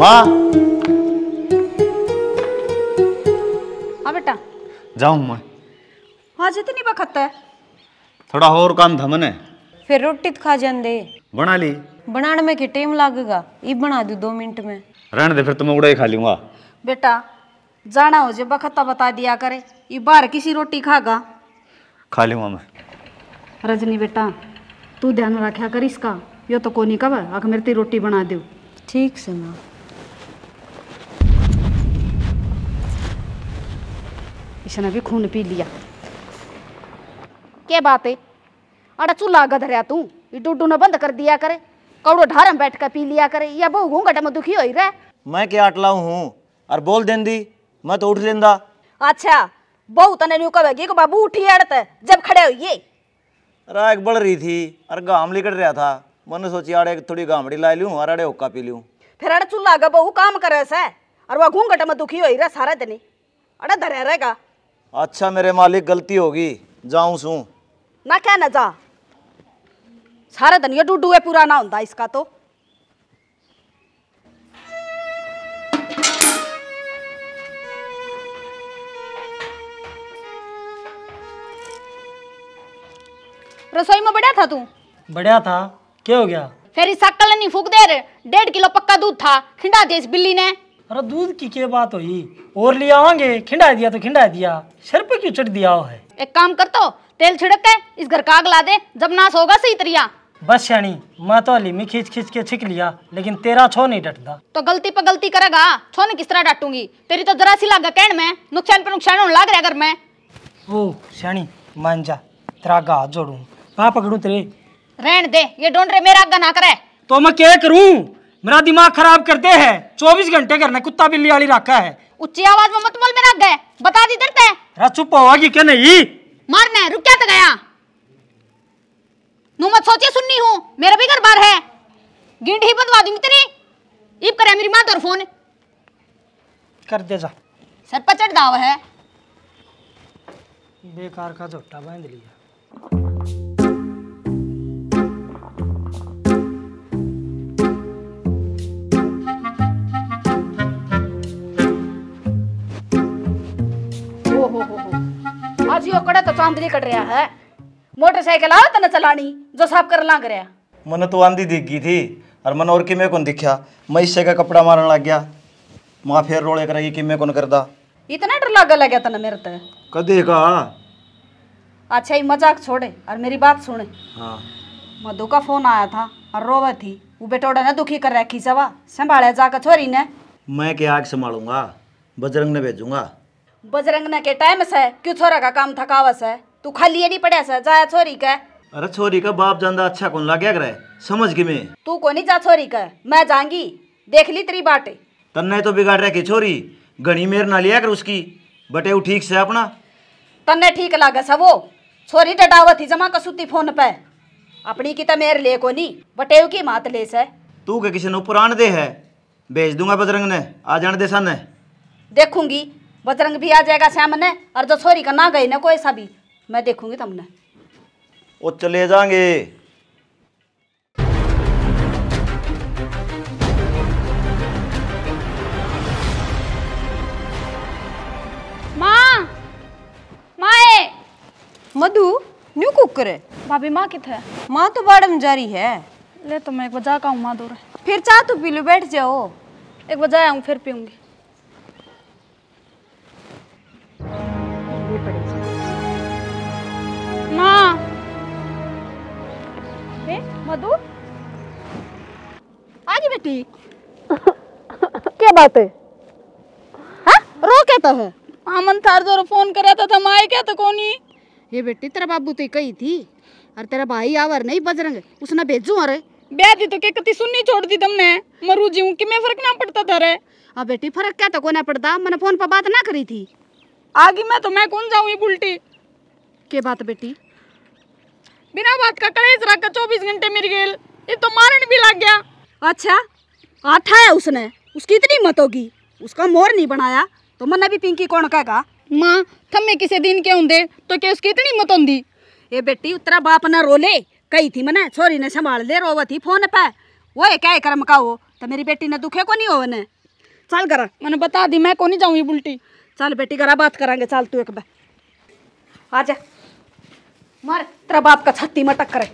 माँ हाँ बेटा हाँ जितनी है थोड़ा और काम था फिर रोटी तो खा जान दे बना ली बनाने में टाइम लगेगा ये बना दू दो मिनट में रहने दे फिर तुम्हें तो खा लूंगा बेटा जाना हो जब बखता बता दिया करे ये किसी रोटी खागा खा लूंगा मैं रजनी बेटा तू ध्यान रखा कर इसका यो तो कोनी कब अगर मेरे रोटी बना दो ठीक से माँ इसने भी खून पी लिया क्या बात है अरे चूल्हा गधर है तू डूडू ने बंद कर दिया करे कौड़ो ढार में बैठ कर पी लिया करे या बहु घूंघट में दुखी हो रहा मैं क्या अटला हूँ अरे बोल दी मैं तो उठ लेंदा अच्छा बहु तने न्यू कहेगी को बाबू उठी अड़ते जब खड़े हो होइए राग बढ़ रही थी अरे गाम लिकड़ रहा था मैंने सोची आड़े थोड़ी गामड़ी ला लूँ और अड़े हुक्का पी लूँ फिर अड़े चूल्हा का बहु काम करे से अरे वह घूंघट में दुखी हो रहा सारा दिन अड़े धरे रहेगा अच्छा मेरे मालिक गलती होगी जाऊं सू ना क्या ना जा सारा दिन ये डूडू है पूरा ना होता इसका तो रसोई में बढ़िया था तू बढ़िया था क्या हो गया फिर इस अक्कल नहीं फूक दे रहे डेढ़ किलो पक्का दूध था खिंडा देश बिल्ली ने अरे दूध की क्या बात हुई और ले आवांगे खिंडा दिया तो खिंडा दिया सिर पे क्यों चढ़ दिया है एक काम कर तो तेल छिड़क के इस घर का आग ला दे जब नाश होगा सही तरिया बस यानी मैं तो अली में खींच खींच के छिक लिया लेकिन तेरा छो नहीं डटता तो गलती पर गलती करेगा छो ने किस तरह डांटूंगी तेरी तो जरा सी लागा कहन में नुकसान पर नुकसान होने लग रहा अगर मैं ओ सियाणी मान जा तेरा गा जोड़ू कहाँ पकड़ू तेरे रहन दे ये डोंडरे मेरा आगा ना करे तो मैं क्या करूँ मेरा दिमाग खराब करते हैं चौबीस घंटे करना कुत्ता बिल्ली वाली रखा है उच्ची आवाज में मत बोल मेरा गए बता दी डरते है चुप होगी क्या नहीं मारने रुक क्या तो गया नू मत सोचिए सुननी हूँ मेरा भी घर बार है गिंड ही बदवा दूंगी तेरी ईब करे मेरी माँ तोर फोन कर दे जा सर पर दाव है बेकार का झोटा बांध लिया तो आंदरी कट रहा है मोटरसाइकिल आओ तना चलानी जो साफ कर लाग रहा मन तो आंधी दिख गई थी और मन और किमे कौन दिखा मैं इससे का कपड़ा मारन लग गया माँ फिर रोड़े करेगी किमे मैं कौन करदा इतना डर लगा लग गया था मेरे ते कदे का अच्छा ये मजाक छोड़े और मेरी बात सुने हाँ मधु का फोन आया था और रोवे थी वो बेटोड़ा ने दुखी कर रखी सवा संभाले जाकर छोरी ने मैं क्या आग संभालूंगा बजरंग ने भेजूंगा बजरंगने के टाइम से क्यों छोरा का काम थकावस है तू खाली नहीं पड़ा से जाया छोरी का अरे छोरी का बाप जानदा अच्छा कौन लाग्या करे समझ गई मैं तू को नहीं जा छोरी का मैं जाऊंगी देख ली तेरी बाटे तन्ने तो बिगाड़ रहा छोरी घनी मेर ना लिया कर उसकी बटे वो ठीक से अपना तन्ने ठीक लागे सब वो छोरी डडावत थी जमा कसूती फोन पे अपनी की तो मेर ले को नहीं बटेव की मात ले से तू के किसी ने पुराण दे है भेज दूंगा बजरंग ने आ जाने दे सन देखूंगी बजरंग भी आ जाएगा सामने और जो छोरी का ना गए ना कोई सा भी मैं देखूंगी तुमने वो चले जाएंगे माँ माए मधु न्यू कुकर करे भाभी माँ कितने माँ तो बाड़म में जा रही है ले तो मैं एक बजा का हूँ माँ दूर फिर चाह तो पी लो बैठ जाओ एक बजा आऊँ फिर पीऊंगी माँ बे मधु आज बेटी क्या बात है हा? रो कहता तो है आमन थार जोर फोन करा था, था माए क्या तो कोनी ये बेटी तेरा बाबू तो कही थी और तेरा भाई आवर नहीं बजरंग उसने भेजू अरे ब्याह दी तो के कति सुननी छोड़ दी तुमने मरू जीऊं कि मैं फर्क ना पड़ता था रे अब बेटी फर्क क्या तो कोना पड़ता मैंने फोन पर बात ना करी थी आगे मैं तो मैं कौन जाऊं ये बुलटी के बात बेटी बिना बात का कलेज रखा चौबीस घंटे मिल गए ये तो मारन भी लग गया अच्छा आठा है उसने उसकी इतनी मत होगी उसका मोर नहीं बनाया तो मन भी पिंकी कौन कहेगा माँ थम्मे किसे दिन के होंगे तो क्या उसकी इतनी मत होंगी ये बेटी उतरा बाप ना रोले कही थी मैंने छोरी ने संभाल ले रोवा थी फोन पे वो है क्या कर्म का हो तो मेरी बेटी ने दुखे को नहीं हो ने चल करा मैंने बता दी मैं को नहीं जाऊँगी बुलटी चल बेटी करा बात करा चल तू एक बार आ जा मर तेरा बाप का छत्ती में टक्कर है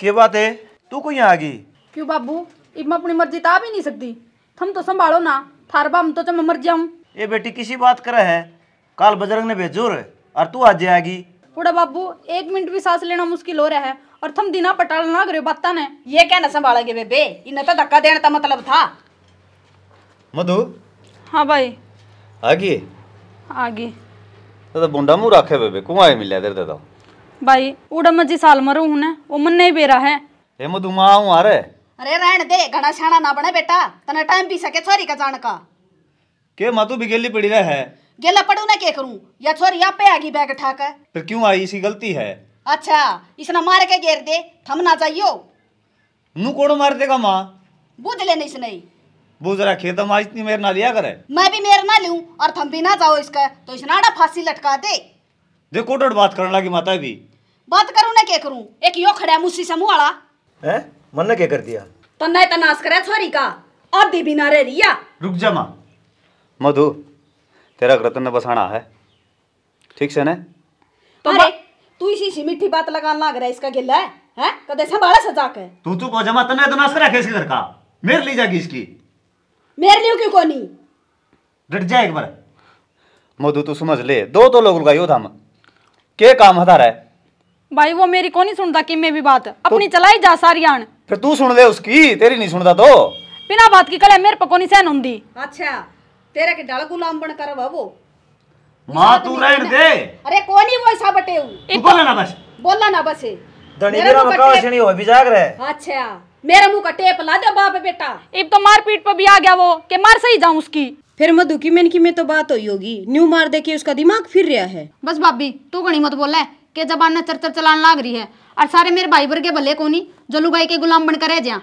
क्या बात है तू को यहाँ आ गई क्यों बाबू इब मैं अपनी मर्जी तो आ भी नहीं सकती थम तो संभालो ना थार बाप तो मैं मर जाऊं ये बेटी किसी बात कर है काल बजरंग ने भेजोर और तू आज जाएगी उड़ा बाबू एक मिनट भी सांस लेना मुश्किल हो रहा है और थम दिना पटाल ना करे बात ने ये क्या ना संभालेंगे बेबे इन्हें तो धक्का देने का मतलब था मधु हाँ भाई आगे आगे तो, तो बुंडा मुंह रखे बेबे कुआ मिले इधर दे दो तो। भाई उड़ा मजी साल मरू हूं वो मन नहीं बेरा है हे मधु मां हूं अरे अरे रहन दे घड़ा छाना ना बने बेटा तने टाइम पी सके छोरी का जान का के मा तू बिगेली पड़ी रहे है गेला पड़ू ना के करू या छोरी आप पे आगी बैग ठाक कर फिर क्यों आई इसी गलती है अच्छा इसने मार के घेर दे थम ना जाइयो नु कोड़ो मार देगा मां बुझ ले नहीं सुनई बुझ रहा खेत माँ इतनी मेर ना लिया करे मैं भी मेर ना लूं और थम भी ना जाओ इसका तो इसनाड़ा फांसी लटका दे देखो डट बात करने लगी माता भी बात करूं ना के करूं एक यो खड़ा मुसी समूह वाला हैं मन ने के कर दिया तन्ना तो, तो नाश करे छोरी का अब भी बिना रे रिया रुक जा मां मधु तेरा रतन ने बसाना है ठीक से ना तो अरे तू इसी सी मीठी बात लगा लाग रहा इसका गिल्ला है हैं कदे संभाला सजा के तू तू तो पहुंचा मां तन्ने तो नाश करे कैसे घर का मेर ली जागी इसकी मेर लियो क्यों कोनी डट जा एक बार मधु तू समझ ले दो तो लोग लगायो हम के काम हदा रहा है भाई वो मेरी को नहीं सुनता कि मैं भी बात तो अपनी तो, चलाई जा सारी आन फिर तू सुन ले उसकी तेरी नहीं सुनता तो बिना बात की कल मेरे पर कौन सहन होंगी अच्छा तेरे के डाल गुलाम बन कर वो मां तू रहन दे अरे कौन ही वो ऐसा बटे हूं बोला ना बस बोला ना बस धनी मेरा मकान सनी हो भी जाग रहे अच्छा मेरा मुंह का टेप ला दे बाप बेटा इब तो मारपीट पे भी आ गया वो के मार सही जाऊं उसकी फिर मैं दुखी मेन की मैं तो बात हुई होगी न्यू मार दे के उसका दिमाग फिर रहा है बस भाभी तू घणी मत बोला के जबान ने चरचर चलान लाग रही है और सारे मेरे भाई वर्गे भले को नहीं जलू भाई के गुलाम बनकर रह जा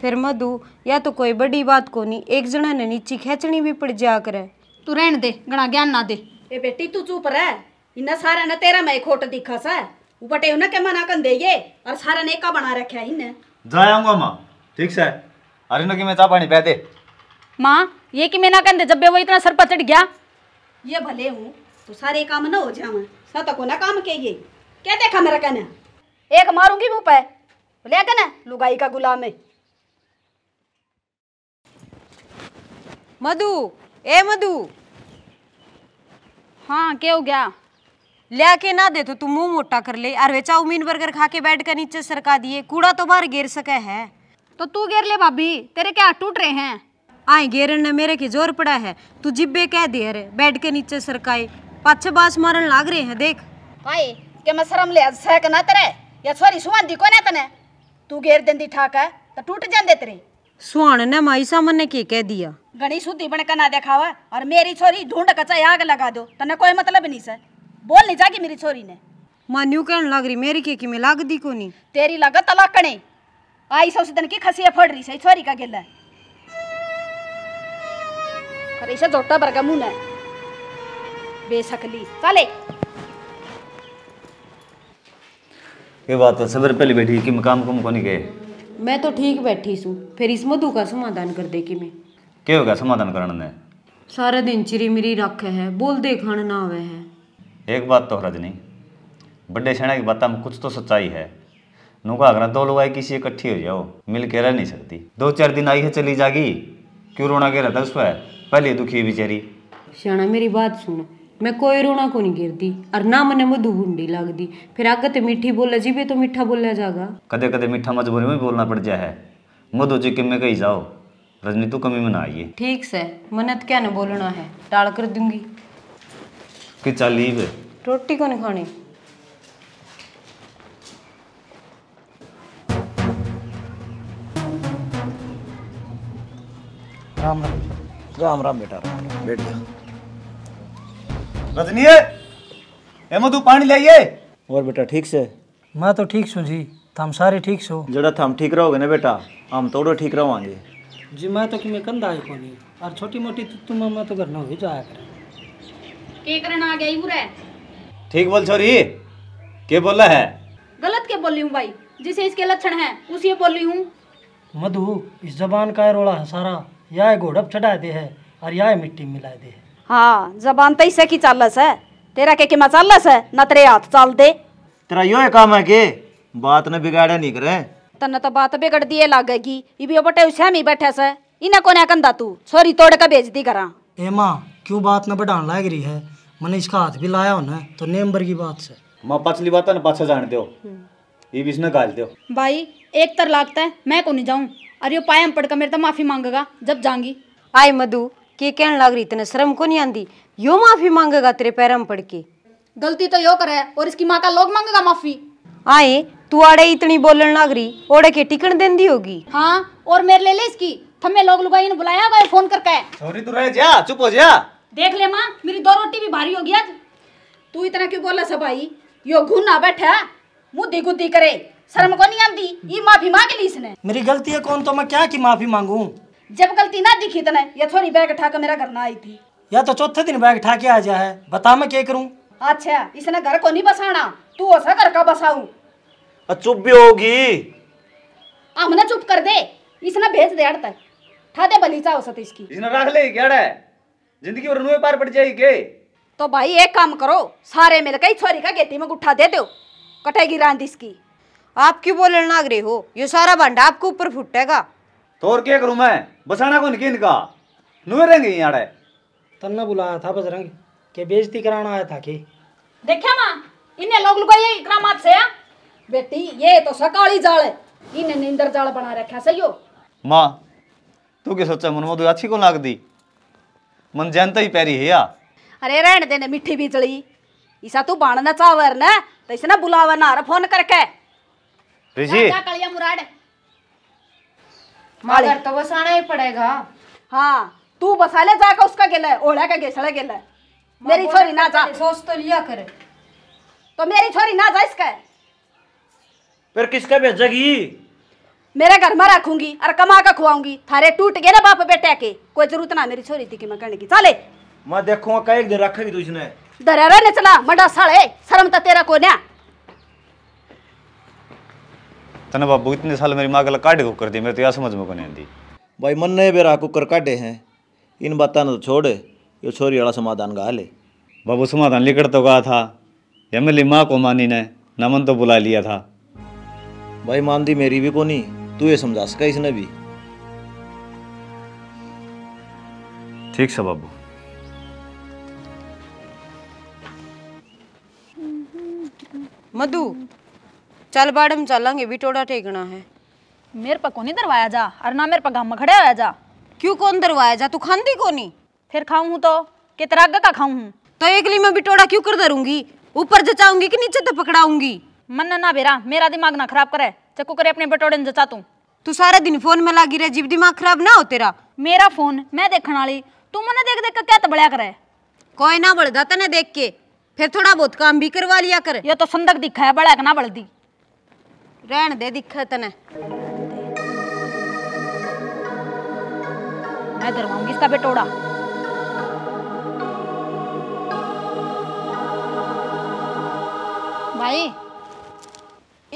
फिर मधु या तो कोई बड़ी बात को नहीं एक जना ने नीचे खेचनी भी पड़ जा करे तू रह दे गणा ज्ञान ना दे ए बेटी तू चुप रह इन्ना सारे ने तेरा मैं खोट दिखा सा उपटे उन्हें के मना कर दे ये और सारे ने का बना रखा है इन्हें जाऊंगा मां ठीक से अरे न कि मैं चाह पानी पे दे मां ये कि मैं ना कर दे जब वो इतना सर पर चढ़ गया ये भले हूं तो सारे काम ना हो जाए सत तो को ना काम के ये क्या देखा मेरा कहना एक मारूंगी मुँह पे ले कहना लुगाई का गुलाम है मधु ए मधु हाँ क्या हो गया ले के ना दे तो तू मुंह मोटा कर ले अरे चाउमीन बर्गर खा के बैठ कर नीचे सरका दिए कूड़ा तो बाहर गिर सके है तो तू गिर ले भाभी तेरे क्या टूट रहे हैं आए गेरन ने मेरे के जोर पड़ा है तू जिब्बे कह दे अरे बैठ के नीचे सरकाए पाछे बास मारन लाग रहे हैं देख भाई के मैं शर्म ले सह के ना तेरे या छोरी सुवान दी कोने तने तू घेर देंदी ठाक है तो टूट जांदे तेरे सुवान ने माई सामन ने के कह दिया गणी सुधी बन का ना देखावा और मेरी छोरी ढूंढ कचा आग लगा दो तने कोई मतलब नहीं से बोल नहीं जागी मेरी छोरी ने मान्यू कहन लाग रही मेरी के की में लाग दी कोनी तेरी लागत तलाकणे आई सौ दिन की खसिया फड़ रही सही छोरी का गेला अरे इसे जोटा बरगमुन है बेशकली चले ये बात तो सबर पहले बैठी कि मकाम को मुको नहीं गए मैं तो ठीक बैठी सू फिर इस मधु का समाधान कर दे कि मैं के होगा समाधान करने ने सारा दिन चिरी मिरी रखे है बोल दे खान ना आवे है एक बात तो रजनी बड़े सेना की बात में कुछ तो सच्चाई है नौका अगर दो लोग आए किसी इकट्ठी हो जाओ मिल के रह नहीं सकती दो चार दिन आई है चली जागी क्यों रोना के रहता उस पहले दुखी बेचारी सियाणा मेरी बात सुन मैं कोई रोना को नहीं गिरती और ना मैंने मधु बूंदी लाग फिर आगे तो मीठी बोला जीबे तो मीठा बोला जागा कदे कदे मीठा मजबूरी में बोलना पड़ जाए मधु जी के मैं कहीं जाओ रजनी तू कमी में ना आइए ठीक से मैंने क्या ना बोलना है टाल कर दूंगी कि चाली रोटी को नहीं खानी राम राम राम राम बेटा राम बैठ रजनी तू पानी लाइए और बेटा ठीक से मैं तो ठीक सू जी थम सारे ठीक सो जरा थम ठीक रहोगे ना बेटा हम तोड़ो ठीक रहोगे जी मैं तो कि मैं कंधा ही कोनी और छोटी मोटी तू मैं तो घर ना हो जाया करे के करण आ गई बुरे ठीक बोल छोरी के बोला है गलत के बोली हूं भाई जिसे इसके लक्षण है उसी बोली हूं मधु इस जबान का रोला है सारा यह घोड़प चढ़ा दे है और यह मिट्टी मिला दे है हाँ जबान तैसे की चल है तेरा के किमा चालस है न हाथ चल दे तेरा यो है काम है के बात न बिगाड़ा नहीं करे तने तो बात बिगड़ दिए लागेगी इबी बटे उसे ही बैठे से इन्हें कोने कंधा तू छोरी तोड़ के भेज दी करा ए माँ क्यों बात न बढ़ाने लग रही है मैंने इसका हाथ भी लाया होना तो नेम्बर की बात से माँ पछली बात ना पाछा जान दो हम्म। इसने गाल दो भाई एक तर लागता है मैं को नहीं जाऊं अरे यो पायम मेरे तो माफी मांगेगा जब जाऊंगी आए मधु के कहन लग रही तने शर्म को नहीं आंदी यो माफी मांगेगा तेरे पैरम पड़ के गलती तो यो करे और इसकी माँ का लोग मांगेगा माफी आए तू आड़े इतनी बोलन लग रही ओड़े के टिकट दे दी होगी हाँ और मेरे ले ले इसकी थमे लोग लुगाई ने बुलाया होगा फोन करके सॉरी तू रह जा चुप हो जा देख ले माँ मेरी दो रोटी भी भारी होगी आज तू इतना क्यों बोला सब भाई यो घुना बैठा मुद्दी गुद्दी करे शर्म को नहीं आती ये माफी मांग ली इसने मेरी गलती है कौन तो मैं क्या की माफी मांगू जब गलती ना दिखी तने तो ये थोड़ी बैग उठा कर मेरा घर ना आई थी या तो चौथे दिन बैग उठा के आ जा है बता मैं क्या करूँ अच्छा इसने घर को नहीं बसाना तू ऐसा घर का बसाऊ चुप भी होगी हमने चुप कर दे इसने भेज दे अड़ता तक ठा दे बलीचा हो सतीश इसकी इसने रख ले क्या है जिंदगी और रुए पार पड़ जाएगी तो भाई एक काम करो सारे मिलकर ही छोरी का गेती में उठा दे दो कटेगी रांदिस इसकी आप क्यों बोलने लग रहे हो ये सारा भंडा आपके ऊपर फूटेगा तो और क्या करूँ मैं बसाना को निकिन का नुए रहेंगे यहाँ तन्ना बुलाया था बजरंग के बेजती कराना आया था कि देखा माँ इन्हें लोग लुगाई इकरा मत से हाँ? बेटी ये तो सकाली जाल है इन्हें नींदर जाल बना रखा सही हो माँ तू क्या सोचा मन मधु अच्छी को लाग दी मन जनता तो ही पैरी है या अरे रहने देने मिठी भी चली इसा तू बाण चावर ना तो इसने बुलावा ना फोन करके ऋषि मुराड मगर तो बसाना ही पड़ेगा हाँ तू बसा ले जाकर उसका गेला है ओढ़ा का गेसड़ा गेला है मेरी छोरी ना जा सोच तो लिया करे तो मेरी छोरी ना जा इसका फिर किसका भेजेगी मेरे घर में रखूंगी और कमा का खुआऊंगी थारे टूट गए ना बाप बेटे के कोई जरूरत ना मेरी छोरी थी कि मैं करने की चले मैं देखूंगा कई दिन रखेगी तुझने दरिया रहने चला मंडा साले शर्म तो तेरा को ना तने बाबू इतने साल मेरी माँ गला काटे कुकर दी मेरे तो यह समझ में को नहीं आती भाई मन नहीं बेरा कुकर काटे हैं इन बातों ने तो छोड़े ये छोरी वाला समाधान गा ले बाबू समाधान लिखड़ तो गया था या मेरी माँ को मानी ने नमन तो बुला लिया था भाई मान दी मेरी भी को तू ये समझा सका इसने भी ठीक सा बाबू मधु चल बाड़ हम चलेंगे भी टोड़ा टेकना है मेरे पर कोनी दरवाया जा अरे ना मेरे पर गाँव खड़े आया जा क्यों कौन दरवाया जा तू खांदी कोनी फिर खाऊं तो के का खाऊं हूँ तो एकली मैं बिटोड़ा क्यों कर दरूंगी ऊपर जचाऊंगी कि नीचे तो पकड़ाऊंगी मन ना बेरा मेरा दिमाग ना खराब करे चक्को करे अपने बटोड़े जचा तू तू सारा दिन फोन में लागी रहे जीव दिमाग खराब ना हो तेरा मेरा फोन मैं देखने वाली तू मने देख देख क्या तबड़िया करे कोई ना बड़दा तने देख के फिर थोड़ा बहुत काम भी करवा लिया कर ये तो संदक दिखा बड़ा ना बड़दी रहन दे दिक्कत ने मैं धरवाऊंगी इसका बेटोड़ा भाई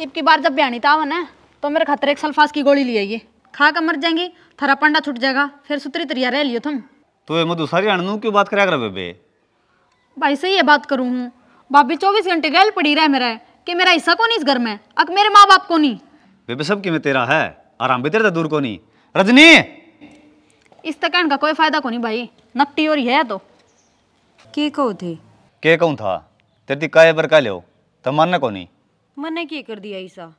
इबकी बार जब ब्याणी तावन है तो मेरे खतरे एक सल्फास की गोली लिएगी खा कर मर जाएंगी थरा पंडा छूट जाएगा फिर सुतरी तरिया रह लियो तुम तो ये मधु क्यों बात करा कर बेबे भाई से ये बात करूँ हूँ भाभी चौबीस घंटे गैल पड़ी रह मेरा कि मेरा हिस्सा कौन इस घर में अक मेरे माँ बाप को नहीं बेबे सब किमें तेरा है आराम भी तेरे दूर को नहीं रजनी इस तक का कोई फायदा को नहीं भाई नकटी और है तो के कहो थे के कहूँ था तेरी काय पर का लो तो मन को नहीं मैंने की कर दिया ईसा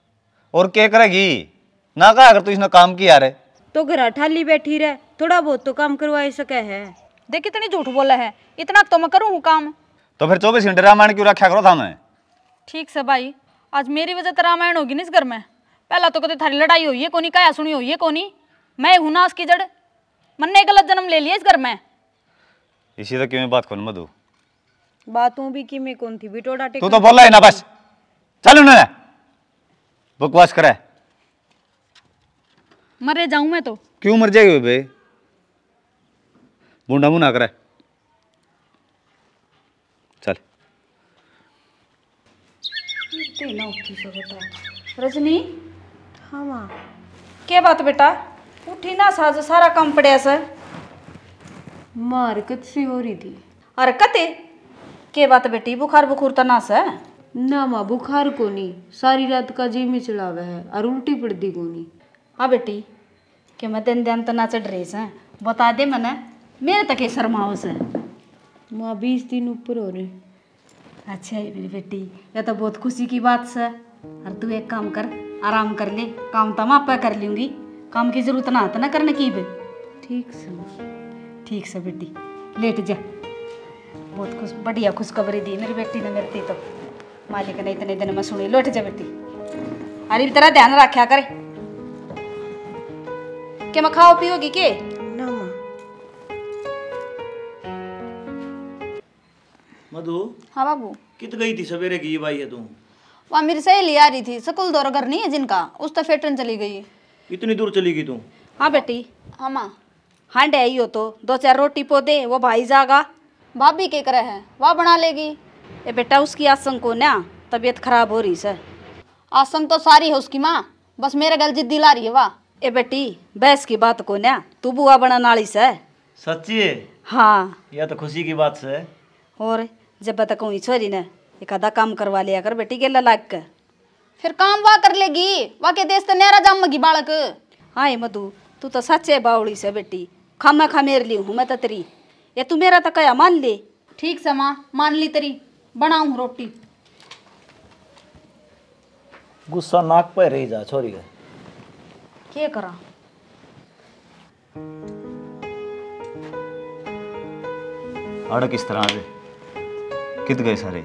और के करेगी ना कहा अगर तू इसने काम किया रे तो घर ठाली बैठी रहे थोड़ा बहुत तो काम करवा सके है देख कितनी झूठ बोला है इतना तो मैं करूँ काम तो फिर चौबीस घंटे रामायण क्यों रखा करो था मैं ठीक से भाई आज मेरी वजह तो रामायण होगी ना इस घर में पहला तो कहते थारी लड़ाई हुई है कोनी कया सुनी हुई है कोनी मैं हूं ना उसकी जड़ मैंने गलत जन्म ले लिया इस घर में इसी तो क्यों बात कौन मधु बातों भी की मैं कौन थी बिटोड़ा तू तो बोला है ना बस चल उन्होंने बकवास करे मरे जाऊं मैं तो क्यों मर जाएगी बे बूढ़ा मुना करे चल से ना उठी सो बेटा रजनी हाँ माँ क्या बात बेटा उठी ना साज सारा काम पड़ा सर माँ हरकत सी हो रही थी हरकत है क्या बात बेटी बुखार बुखूर तो ना सर ना माँ बुखार को नहीं सारी रात का जी में चढ़ावे है और उल्टी पड़ती को नहीं हाँ बेटी के मैं दिन दिन तो ना चढ़ रही सर बता दे मैंने मेरे तक शर्मा हो से माँ बीस दिन ऊपर हो रहे अच्छा है मेरी बेटी यह तो बहुत खुशी की बात है और तू एक काम कर आराम कर ले काम तो मैं कर लूँगी काम की जरूरत ना तो ना करने की भी ठीक से ठीक से बेटी लेट जा बहुत खुश बढ़िया खुशखबरी दी मेरी बेटी ने मेरे तो मालिक ने इतने दिन में सुनी लुट जा बेटी अरे तेरा ध्यान रखा करे क्या मैं खाओ पियोगी के मधु हाँ बाबू कित गई थी सवेरे की भाई है तू वहाँ मेरी सहेली आ रही थी सकुल दौरा घर नहीं है जिनका उस तो फिर ट्रेन चली गई इतनी दूर चली गई तू हाँ बेटी हाँ माँ हाँ डे हो तो दो चार रोटी पौधे वो भाई जागा भाभी के करे है वह बना लेगी ये बेटा उसकी आसम को ना तबीयत खराब हो रही सर आसम तो सारी है उसकी माँ बस मेरे गल जिद्दी ला रही है वाह ए बेटी बहस की बात को ना तू बुआ बना नाली से सच्ची है हाँ यह तो खुशी की बात से और जब तक कहूँ छोरी ने एक आधा काम करवा लिया कर बेटी गेला लाग कर फिर काम वाह कर लेगी वाह के देश तो नहरा जामगी बालक हाँ मधु तू तो सच्चे बावड़ी से बेटी खामा खा मेर ली हूँ मैं तो तेरी ये तू मेरा तो कया मान ले ठीक से माँ मान ली तेरी बनाऊ रोटी गुस्सा नाक पे रही जा छोरी का क्या करा अड़क इस तरह से कित गए सारे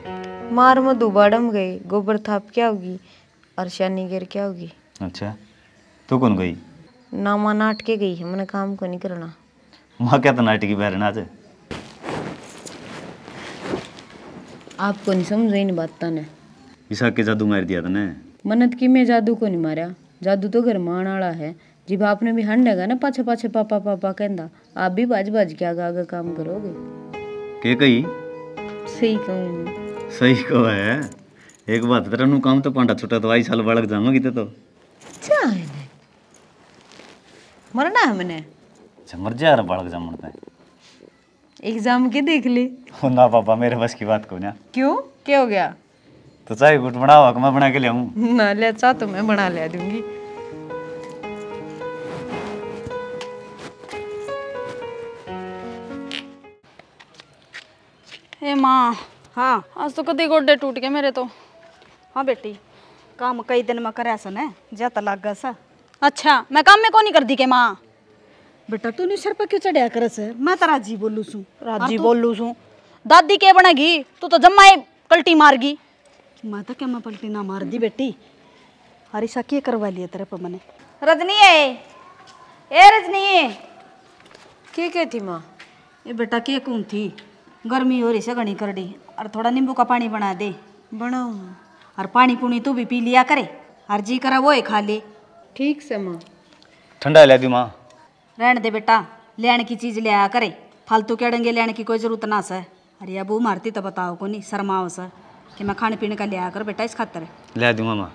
मार मधु बाडम गए गोबर थाप क्या होगी और शनि गिर क्या होगी अच्छा तो कौन गई नामा नाट के गई है मैंने काम को नहीं करना वहाँ क्या तो नाट की बहरना आज आपको नहीं समझो इन बात ने इसा के जादू मार दिया तने मन्नत की मैं जादू को नहीं मारा जादू तो घर मान आला है जब आपने भी हंड है ना पाछे पाछे पापा पापा कहता आप भी बाज बाज के आगे आगे काम करोगे के कही सही ਕਹੂੰ सही कहो है एक बात तो तेरा नु काम तो पांडा छोटा दवाई साल बालक जाऊंगी तो अच्छा ने मरना है मने अच्छा जा रे बालक जाम मरता एग्जाम के देख ले ओ ना पापा मेरे बस की बात को ना क्यों क्या हो गया तो चाहे गुट बनाओ मैं बना के ले आऊं ना ले चाह तो मैं बना ले दूंगी माँ हाँ आज तो कदी गोडे टूट गए मेरे तो हाँ बेटी काम कई दिन में करे सन है जत लाग सा अच्छा मैं काम में को नहीं कर दी के माँ बेटा तू नहीं सर पर क्यों चढ़िया करे से मैं तो राजी बोलू सू राजी हाँ बोलू सू दादी के बनेगी तू तो जम्मा पलटी मारगी मैं तो क्या मैं पलटी ना मार दी बेटी हरीसा क्या करवा लिया तेरे पर मैंने रजनी है ए रजनी के के माँ ये बेटा के कौन थी गर्मी हो रही सगनी कर दी और थोड़ा नींबू का पानी बना दे बनाऊ और पानी पुनी तू भी पी लिया करे और जी करा वो खा ले ठीक से माँ ठंडा ले दी माँ रहने दे बेटा लेने की चीज़ ले आया करे फालतू केड़ेंगे लेने की कोई ज़रूरत ना सर अरे अब मारती तो बताओ को नहीं शर्माओ सर कि मैं खाने पीने का ले आया कर बेटा इस खातर ले दूँ माँ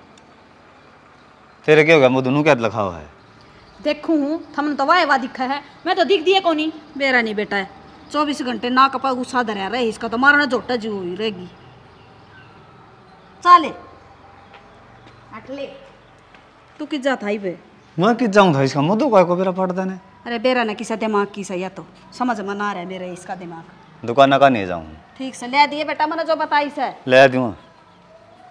तेरे क्या हो गया मुँह दोनों क्या लिखा हुआ है हूँ थमन तो वाह वाह दिखा है मैं तो दिख दिए को नहीं मेरा नहीं बेटा है चौबीस घंटे ना कपा गुस्सा धरया रहे इसका तो मारना झोटा जी हुई रहेगी चाले तू कि जा था मैं कि जाऊं था इसका मधु को बेरा पड़ देने अरे बेरा ना किसा दिमाग की सही तो समझ में ना रहा मेरे इसका दिमाग दुकान का नहीं जाऊं ठीक से ले दिए बेटा मैंने जो बताई से ले दूं